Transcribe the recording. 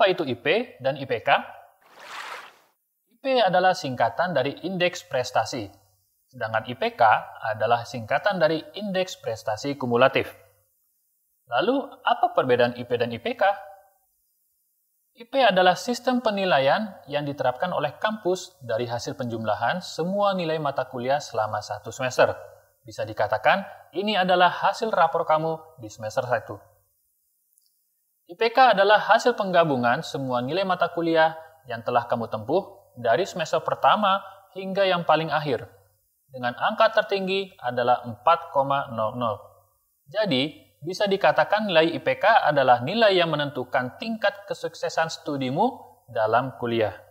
Apa itu IP dan IPK? IP adalah singkatan dari indeks prestasi, sedangkan IPK adalah singkatan dari indeks prestasi kumulatif. Lalu, apa perbedaan IP dan IPK? IP adalah sistem penilaian yang diterapkan oleh kampus dari hasil penjumlahan semua nilai mata kuliah selama satu semester. Bisa dikatakan, ini adalah hasil rapor kamu di semester 1. IPK adalah hasil penggabungan semua nilai mata kuliah yang telah kamu tempuh dari semester pertama hingga yang paling akhir. Dengan angka tertinggi adalah 4,00. Jadi, bisa dikatakan nilai IPK adalah nilai yang menentukan tingkat kesuksesan studimu dalam kuliah.